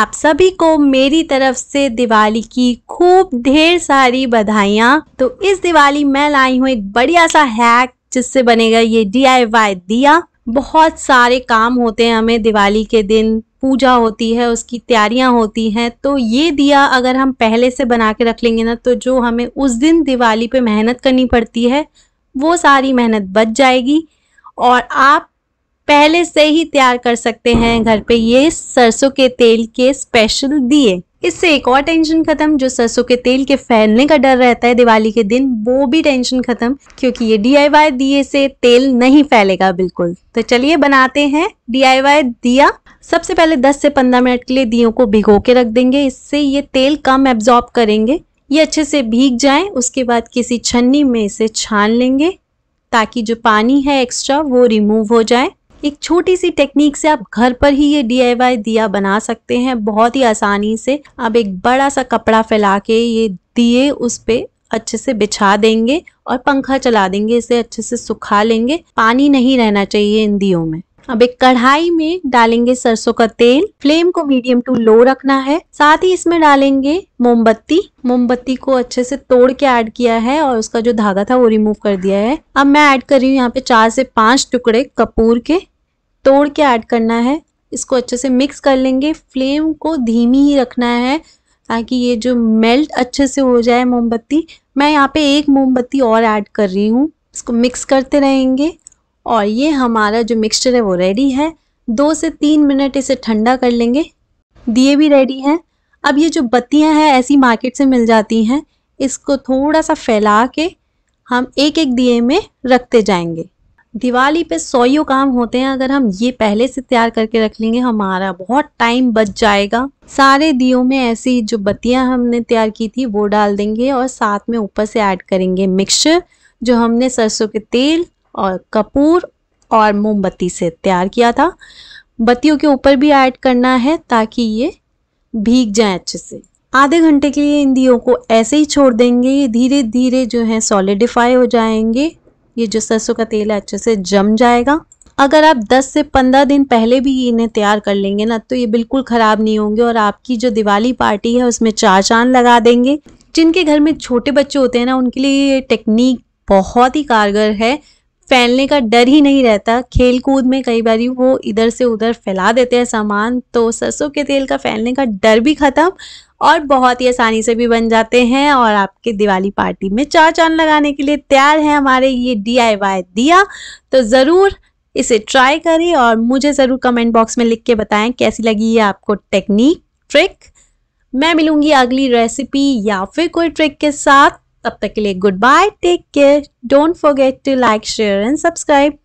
आप सभी को मेरी तरफ से दिवाली की खूब ढेर सारी बधाइयाँ तो इस दिवाली मैं लाई हूँ एक बढ़िया सा हैक जिससे बनेगा ये डी दिया बहुत सारे काम होते हैं हमें दिवाली के दिन पूजा होती है उसकी तैयारियां होती हैं तो ये दिया अगर हम पहले से बना के रख लेंगे ना तो जो हमें उस दिन दिवाली पे मेहनत करनी पड़ती है वो सारी मेहनत बच जाएगी और आप पहले से ही तैयार कर सकते हैं घर पे ये सरसों के तेल के स्पेशल दिए इससे एक और टेंशन खत्म जो सरसों के तेल के फैलने का डर रहता है दिवाली के दिन वो भी टेंशन खत्म क्योंकि ये डीआईवाई दिए से तेल नहीं फैलेगा बिल्कुल तो चलिए बनाते हैं डीआईवाई दिया सबसे पहले 10 से 15 मिनट के लिए दियों को भिगो के रख देंगे इससे ये तेल कम एब्जॉर्ब करेंगे ये अच्छे से भीग जाए उसके बाद किसी छन्नी में इसे छान लेंगे ताकि जो पानी है एक्स्ट्रा वो रिमूव हो जाए एक छोटी सी टेक्निक से आप घर पर ही ये डी दिया बना सकते हैं बहुत ही आसानी से आप एक बड़ा सा कपड़ा फैला के ये दिए उस पर अच्छे से बिछा देंगे और पंखा चला देंगे इसे अच्छे से सुखा लेंगे पानी नहीं रहना चाहिए इन दियों में अब एक कढ़ाई में डालेंगे सरसों का तेल फ्लेम को मीडियम टू लो रखना है साथ ही इसमें डालेंगे मोमबत्ती मोमबत्ती को अच्छे से तोड़ के ऐड किया है और उसका जो धागा था वो रिमूव कर दिया है अब मैं ऐड कर रही हूँ यहाँ पे चार से पांच टुकड़े कपूर के तोड़ के ऐड करना है इसको अच्छे से मिक्स कर लेंगे फ्लेम को धीमी ही रखना है ताकि ये जो मेल्ट अच्छे से हो जाए मोमबत्ती मैं यहाँ पे एक मोमबत्ती और ऐड कर रही हूँ इसको मिक्स करते रहेंगे और ये हमारा जो मिक्सचर है वो रेडी है दो से तीन मिनट इसे ठंडा कर लेंगे दिए भी रेडी हैं अब ये जो बत्तियाँ हैं ऐसी मार्केट से मिल जाती हैं इसको थोड़ा सा फैला के हम एक एक दिए में रखते जाएंगे दिवाली पे सौ यो काम होते हैं अगर हम ये पहले से तैयार करके रख लेंगे हमारा बहुत टाइम बच जाएगा सारे दियों में ऐसी जो बत्तियां हमने तैयार की थी वो डाल देंगे और साथ में ऊपर से ऐड करेंगे मिक्सचर जो हमने सरसों के तेल और कपूर और मोमबत्ती से तैयार किया था बत्तियों के ऊपर भी ऐड करना है ताकि ये भीग जाए अच्छे से आधे घंटे के लिए इन दियों को ऐसे ही छोड़ देंगे ये धीरे धीरे जो है सॉलिडिफाई हो जाएंगे ये जो सरसों का तेल है अच्छे से जम जाएगा अगर आप 10 से 15 दिन पहले भी इन्हें तैयार कर लेंगे ना तो ये बिल्कुल ख़राब नहीं होंगे और आपकी जो दिवाली पार्टी है उसमें चार चांद लगा देंगे जिनके घर में छोटे बच्चे होते हैं ना उनके लिए ये टेक्निक बहुत ही कारगर है फैलने का डर ही नहीं रहता खेल कूद में कई बार वो इधर से उधर फैला देते हैं सामान तो सरसों के तेल का फैलने का डर भी ख़त्म और बहुत ही आसानी से भी बन जाते हैं और आपके दिवाली पार्टी में चार चांद लगाने के लिए तैयार है हमारे ये डी दिया तो ज़रूर इसे ट्राई करें और मुझे ज़रूर कमेंट बॉक्स में लिख के बताएं कैसी लगी ये आपको टेक्निक ट्रिक मैं मिलूंगी अगली रेसिपी या फिर कोई ट्रिक के साथ तब तक के लिए good bye take care don't forget to like share and subscribe